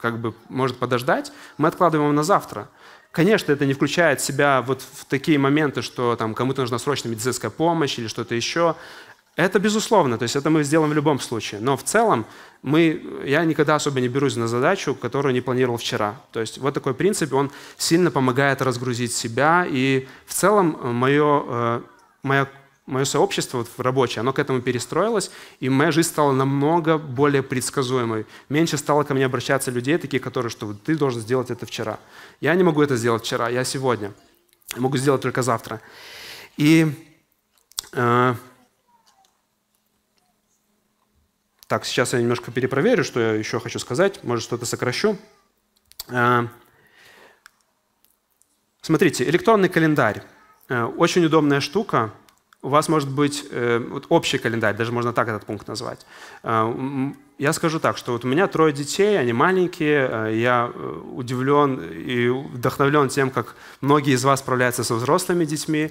как бы может подождать, мы откладываем его на завтра. Конечно, это не включает в себя вот в такие моменты, что там кому-то нужна срочная медицинская помощь или что-то еще. Это безусловно, то есть это мы сделаем в любом случае. Но в целом мы, я никогда особо не берусь на задачу, которую не планировал вчера. То есть вот такой принцип, он сильно помогает разгрузить себя. И в целом мое, мое, мое сообщество вот, рабочее, оно к этому перестроилось, и моя жизнь стала намного более предсказуемой. Меньше стало ко мне обращаться людей, такие, которые, что ты должен сделать это вчера. Я не могу это сделать вчера, я сегодня. Я могу сделать только завтра. И э, Так, сейчас я немножко перепроверю, что я еще хочу сказать. Может, что-то сокращу. А, смотрите, электронный календарь. Э, очень удобная штука. У вас может быть э, вот общий календарь, даже можно так этот пункт назвать. Э, я скажу так, что вот у меня трое детей, они маленькие, я удивлен и вдохновлен тем, как многие из вас справляются со взрослыми детьми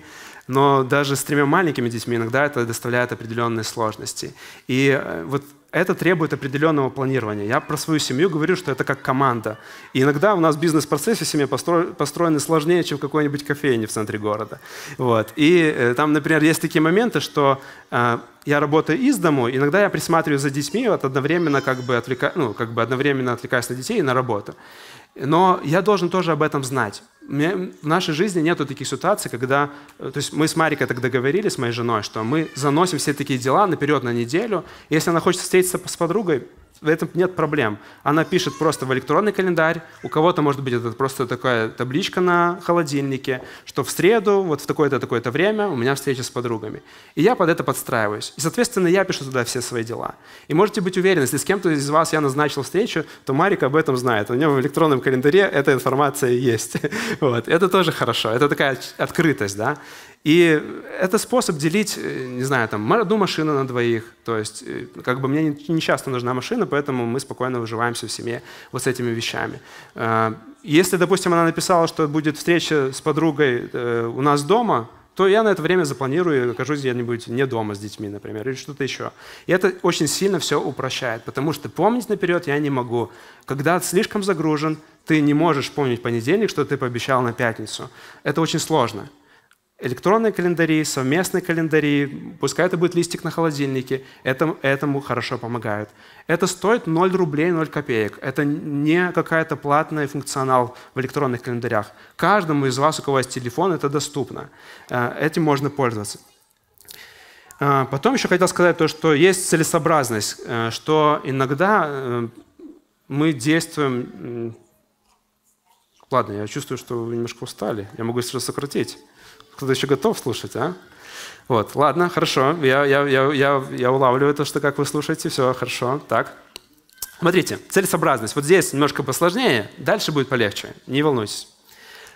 но даже с тремя маленькими детьми иногда это доставляет определенные сложности. И э, вот это требует определенного планирования. Я про свою семью говорю, что это как команда. И иногда у нас бизнес-процесс в семье построены сложнее, чем в какой-нибудь кофейне в центре города. Вот. И э, там, например, есть такие моменты, что э, я работаю из дому, иногда я присматриваю за детьми, вот одновременно как бы, отвлека... ну, как бы одновременно отвлекаясь на детей и на работу. Но я должен тоже об этом знать. В нашей жизни нет таких ситуаций, когда... Э, то есть мы с Марикой так договорились, с моей женой, что мы заносим все такие дела наперед на неделю. Если она хочет встретиться с подругой, в этом нет проблем. Она пишет просто в электронный календарь. У кого-то, может быть, это просто такая табличка на холодильнике, что в среду, вот в такое-то, такое-то время у меня встреча с подругами. И я под это подстраиваюсь. И, соответственно, я пишу туда все свои дела. И можете быть уверены, если с кем-то из вас я назначил встречу, то Марик об этом знает. У него в электронном календаре эта информация есть. Вот. Это тоже хорошо. Это такая открытость, да. И это способ делить, э, не знаю, там, одну машину на двоих. То есть, э, как бы мне не часто нужна машина, поэтому мы спокойно выживаемся в семье вот с этими вещами. Э, если, допустим, она написала, что будет встреча с подругой у нас дома, то я на это время запланирую и окажусь где-нибудь не дома с детьми, например, или что-то еще. И это очень сильно все упрощает, потому что помнить наперед я не могу. Когда ты слишком загружен, ты не можешь помнить понедельник, что ты пообещал на пятницу. Это очень сложно электронные календари, совместные календари, пускай это будет листик на холодильнике, это, этому хорошо помогают. Это стоит 0 рублей 0 копеек. Это не какая-то платная функционал в электронных календарях. Каждому из вас, у кого есть телефон, это доступно. Э, этим можно пользоваться. Э, потом еще хотел сказать то, что есть целесообразность, э, что иногда мы действуем... Ладно, я чувствую, что вы немножко устали. Я могу сейчас сократить. Кто-то еще готов слушать, а? Вот, ладно, хорошо, я, я, я, я, я улавливаю то, что как вы слушаете, все хорошо, так. Смотрите, целесообразность. Вот здесь немножко посложнее, дальше будет полегче, не волнуйтесь.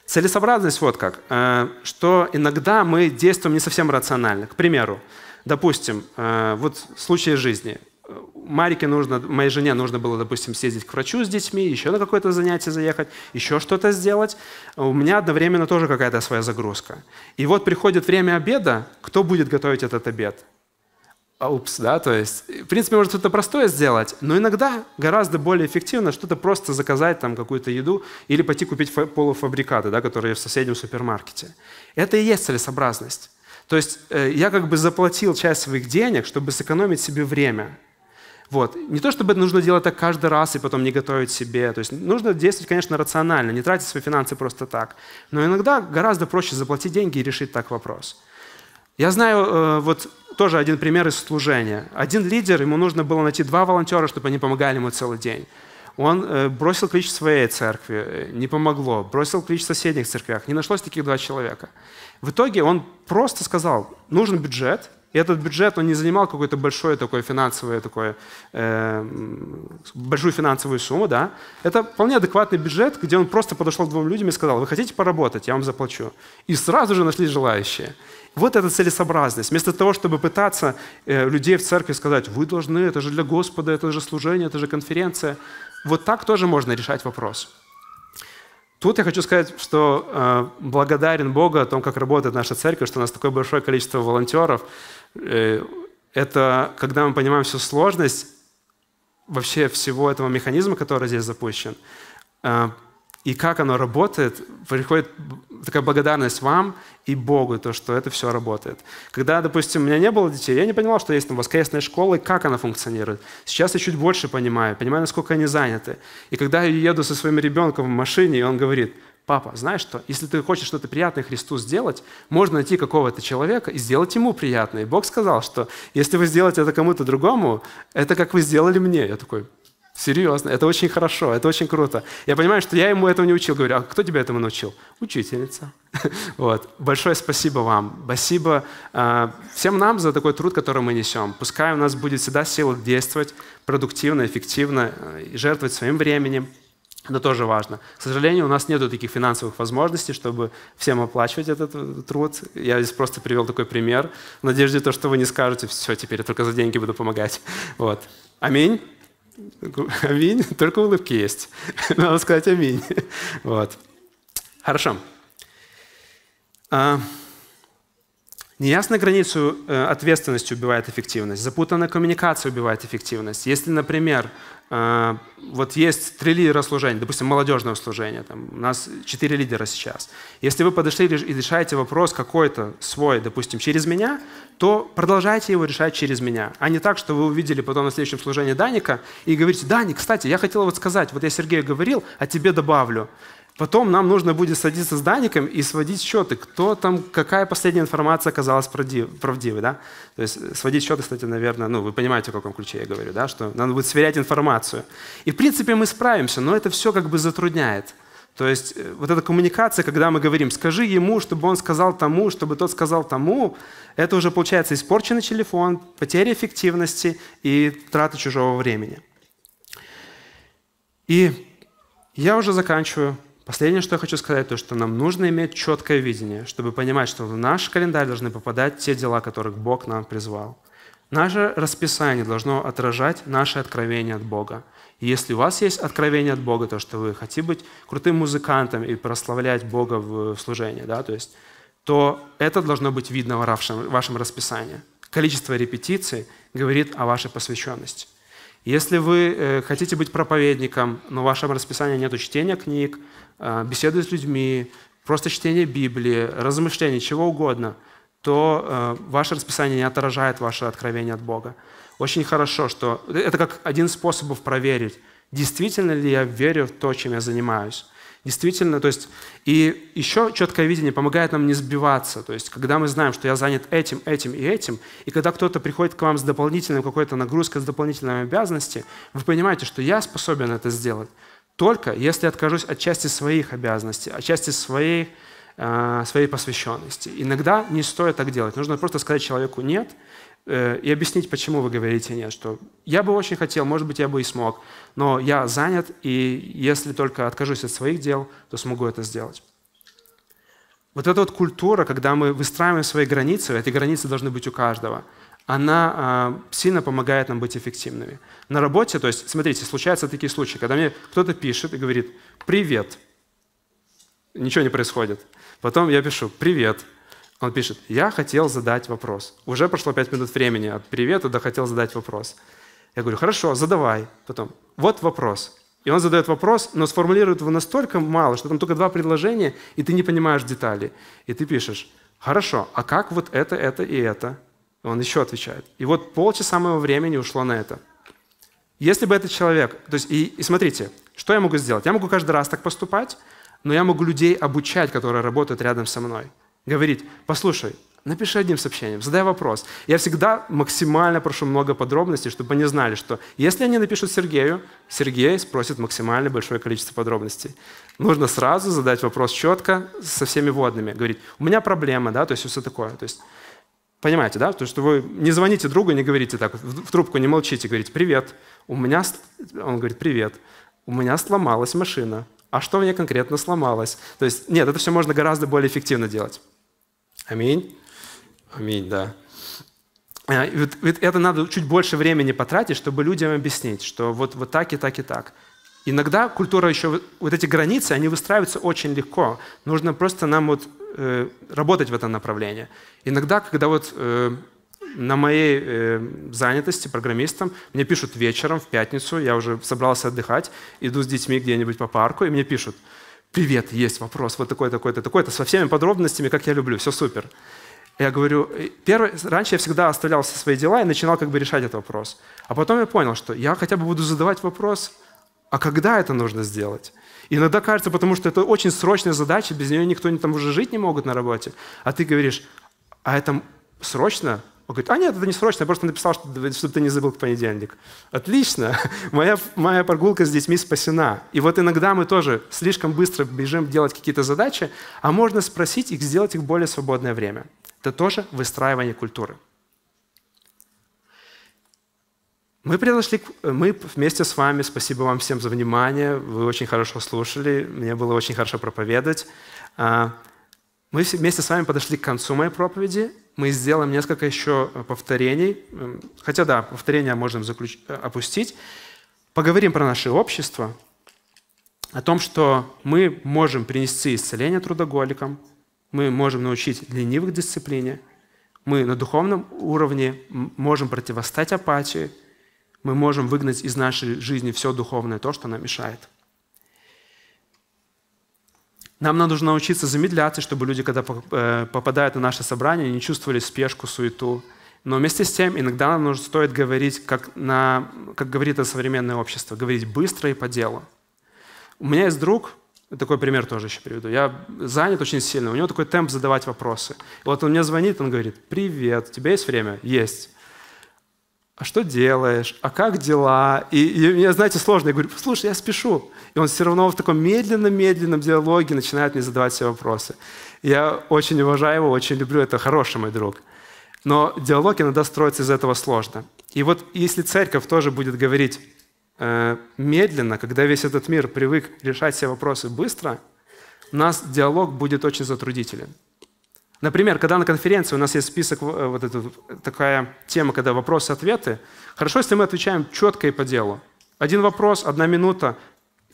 Целесообразность вот как, э, что иногда мы действуем не совсем рационально. К примеру, допустим, э, вот в случае жизни. Марике нужно, моей жене нужно было, допустим, съездить к врачу с детьми, еще на какое-то занятие заехать, еще что-то сделать. У меня одновременно тоже какая-то своя загрузка. И вот приходит время обеда, кто будет готовить этот обед? А, упс, да, то есть, в принципе, может что-то простое сделать, но иногда гораздо более эффективно что-то просто заказать, там, какую-то еду, или пойти купить полуфабрикаты, да, которые в соседнем супермаркете. Это и есть целесообразность. То есть э, я как бы заплатил часть своих денег, чтобы сэкономить себе время – вот. Не то чтобы нужно делать это каждый раз и потом не готовить себе. То есть нужно действовать, конечно, рационально, не тратить свои финансы просто так. Но иногда гораздо проще заплатить деньги и решить так вопрос. Я знаю э, вот тоже один пример из служения. Один лидер, ему нужно было найти два волонтера, чтобы они помогали ему целый день. Он э, бросил клич в своей церкви, э, не помогло. Бросил клич в соседних церквях, не нашлось таких два человека. В итоге он просто сказал, нужен бюджет – и этот бюджет, он не занимал какой-то большой такой финансовый, такой, э, большую финансовую сумму, да. Это вполне адекватный бюджет, где он просто подошел к двум людям и сказал, вы хотите поработать, я вам заплачу. И сразу же нашли желающие. Вот эта целесообразность. Вместо того, чтобы пытаться э, людей в церкви сказать, вы должны, это же для Господа, это же служение, это же конференция. Вот так тоже можно решать вопрос. Тут я хочу сказать, что э, благодарен Богу о том, как работает наша церковь, что у нас такое большое количество волонтеров, Э, это когда мы понимаем всю сложность вообще всего этого механизма, который здесь запущен, э, и как оно работает, приходит такая благодарность вам и Богу, то, что это все работает. Когда, допустим, у меня не было детей, я не понимал, что есть там воскресная школа и как она функционирует. Сейчас я чуть больше понимаю, понимаю, насколько они заняты. И когда я еду со своим ребенком в машине, и он говорит – папа, знаешь что, если ты хочешь что-то приятное Христу сделать, можно найти какого-то человека и сделать ему приятное. И Бог сказал, что если вы сделаете это кому-то другому, это как вы сделали мне. Я такой, серьезно, это очень хорошо, это очень круто. Я понимаю, что я ему этого не учил. Говорю, а кто тебя этому научил? Учительница. Вот. Большое спасибо вам. Спасибо э, всем нам за такой труд, который мы несем. Пускай у нас будет всегда сила действовать продуктивно, эффективно, э, и жертвовать своим временем, это тоже важно. К сожалению, у нас нет таких финансовых возможностей, чтобы всем оплачивать этот э, труд. Я здесь просто привел такой пример. В надежде то, что вы не скажете, все, теперь я только за деньги буду помогать. Вот. Аминь. Аминь. Только улыбки есть. Надо сказать аминь. Вот. Хорошо. А, Неясную границу э, ответственности убивает эффективность, запутанная коммуникация убивает эффективность. Если, например, а, вот есть три лидера служения, допустим, молодежного служения, там, у нас четыре лидера сейчас. Если вы подошли и решаете вопрос какой-то свой, допустим, через меня, то продолжайте его решать через меня, а не так, что вы увидели потом на следующем служении Даника и говорите, Дани, кстати, я хотел вот сказать, вот я Сергею говорил, а тебе добавлю. Потом нам нужно будет садиться с Даником и сводить счеты, кто там, какая последняя информация оказалась правдивой. Да? То есть э, сводить счеты, кстати, наверное, ну, вы понимаете, в каком ключе я говорю, да? что надо будет сверять информацию. И, в принципе, мы справимся, но это все как бы затрудняет. То есть э, вот эта коммуникация, когда мы говорим, скажи ему, чтобы он сказал тому, чтобы тот сказал тому, это уже получается испорченный телефон, потеря эффективности и трата чужого времени. И я уже заканчиваю. Последнее, что я хочу сказать, то, что нам нужно иметь четкое видение, чтобы понимать, что в наш календарь должны попадать те дела, которых Бог нам призвал. Наше расписание должно отражать наше откровение от Бога. И если у вас есть откровение от Бога, то, что вы хотите быть крутым музыкантом и прославлять Бога в служении, да, то есть, то это должно быть видно в вашем, расписании. Количество репетиций говорит о вашей посвященности. Если вы э, хотите быть проповедником, но в вашем расписании нет чтения книг, э, беседы с людьми, просто чтения Библии, размышления, чего угодно, то э, ваше расписание не отражает ваше откровение от Бога. Очень хорошо, что это как один из способов проверить, действительно ли я верю в то, чем я занимаюсь. Действительно, то есть, и еще четкое видение помогает нам не сбиваться. То есть, когда мы знаем, что я занят этим, этим и этим, и когда кто-то приходит к вам с дополнительной какой-то нагрузкой, с дополнительными обязанностями, вы понимаете, что я способен это сделать. Только если откажусь от части своих обязанностей, от части своей, э, своей посвященности. Иногда не стоит так делать. Нужно просто сказать человеку «нет», Э, и объяснить, почему вы говорите нет, что я бы очень хотел, может быть, я бы и смог, но я занят, и если только откажусь от своих дел, то смогу это сделать. Вот эта вот культура, когда мы выстраиваем свои границы, эти границы должны быть у каждого, она а, сильно помогает нам быть эффективными. На работе, то есть, смотрите, случаются такие случаи, когда мне кто-то пишет и говорит «Привет», ничего не происходит. Потом я пишу «Привет», он пишет, я хотел задать вопрос. Уже прошло пять минут времени от привета до хотел задать вопрос. Я говорю, хорошо, задавай. Потом, вот вопрос. И он задает вопрос, но сформулирует его настолько мало, что там только два предложения, и ты не понимаешь детали. И ты пишешь, хорошо, а как вот это, это и это? Он еще отвечает. И вот полчаса моего времени ушло на это. Если бы этот человек... То есть, и, и смотрите, что я могу сделать? Я могу каждый раз так поступать, но я могу людей обучать, которые работают рядом со мной – говорить, послушай, напиши одним сообщением, задай вопрос. Я всегда максимально прошу много подробностей, чтобы они знали, что если они напишут Сергею, Сергей спросит максимально большое количество подробностей. Нужно сразу задать вопрос четко, со всеми водными. Говорить, у меня проблема, да, то есть все такое. То есть Понимаете, да? То, что вы не звоните другу, не говорите так, в трубку не молчите, говорите «Привет». У меня... Он говорит «Привет». У меня сломалась машина. А что у меня конкретно сломалось? То есть, нет, это все можно гораздо более эффективно делать. Аминь. Аминь, да. Э, и вот, вот это надо чуть больше времени потратить, чтобы людям объяснить, что вот, вот так и так и так. Иногда культура еще, вот эти границы, они выстраиваются очень легко. Нужно просто нам вот э, работать в этом направлении. Иногда, когда вот э, на моей э, занятости программистом мне пишут вечером в пятницу, я уже собрался отдыхать, иду с детьми где-нибудь по парку, и мне пишут – привет, есть вопрос, вот такой, такой-то, такой-то, со всеми подробностями, как я люблю, все супер. Я говорю, «Э, первый, раньше я всегда оставлял все свои дела и начинал как бы решать этот вопрос. А потом я понял, что я хотя бы буду задавать вопрос, а когда это нужно сделать? Иногда кажется, потому что это очень срочная задача, без нее никто не там уже жить не могут на работе. А ты говоришь, а это срочно? Он говорит, а нет, это не срочно, я просто написал, чтобы, ты не забыл к понедельник. Отлично, моя, моя прогулка с детьми спасена. И вот иногда мы тоже слишком быстро бежим делать какие-то задачи, а можно спросить их, сделать их в более свободное время. Это тоже выстраивание культуры. Мы пришли, мы вместе с вами, спасибо вам всем за внимание, вы очень хорошо слушали, мне было очень хорошо проповедовать. А, мы вместе с вами подошли к концу моей проповеди, мы сделаем несколько еще э, повторений, эм, хотя да, повторения можем заключ... Э, опустить. Поговорим про наше общество, о том, что мы можем принести исцеление трудоголикам, мы можем научить ленивых дисциплине, мы на духовном уровне можем противостать апатии, мы можем выгнать из нашей жизни все духовное, то, что нам мешает – нам нужно научиться замедляться, чтобы люди, когда э, попадают на наше собрание, не чувствовали спешку, суету. Но вместе с тем иногда нам нужно, стоит говорить, как, на, как говорит это современное общество, говорить быстро и по делу. У меня есть друг, такой пример тоже еще приведу. Я занят очень сильно, у него такой темп задавать вопросы. И вот он мне звонит, он говорит, «Привет, у тебя есть время?» «Есть» а что делаешь, а как дела? И, и мне, знаете, сложно. Я говорю, слушай, я спешу. И он все равно в таком медленном-медленном диалоге начинает мне задавать все вопросы. Я очень уважаю его, очень люблю, это хороший мой друг. Но диалог иногда строится из этого сложно. И вот если церковь тоже будет говорить э, медленно, когда весь этот мир привык решать все вопросы быстро, у нас диалог будет очень затрудителен. Например, когда на конференции у нас есть список, э, вот эта такая тема, когда вопросы-ответы, хорошо, если мы отвечаем четко и по делу. Один вопрос, одна минута.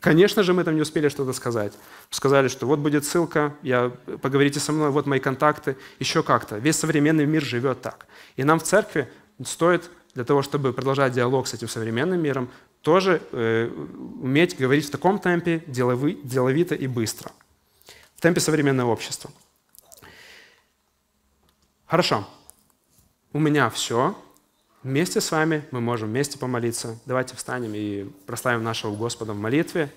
Конечно же, мы там не успели что-то сказать. Сказали, что вот будет ссылка, я, э, поговорите со мной, вот мои контакты, еще как-то. Весь современный мир живет так. И нам в церкви стоит для того, чтобы продолжать диалог с этим современным миром, тоже э, уметь говорить в таком темпе, деловито и быстро. В темпе современного общества. Хорошо. У меня все. Вместе с вами мы можем вместе помолиться. Давайте встанем и прославим нашего Господа в молитве.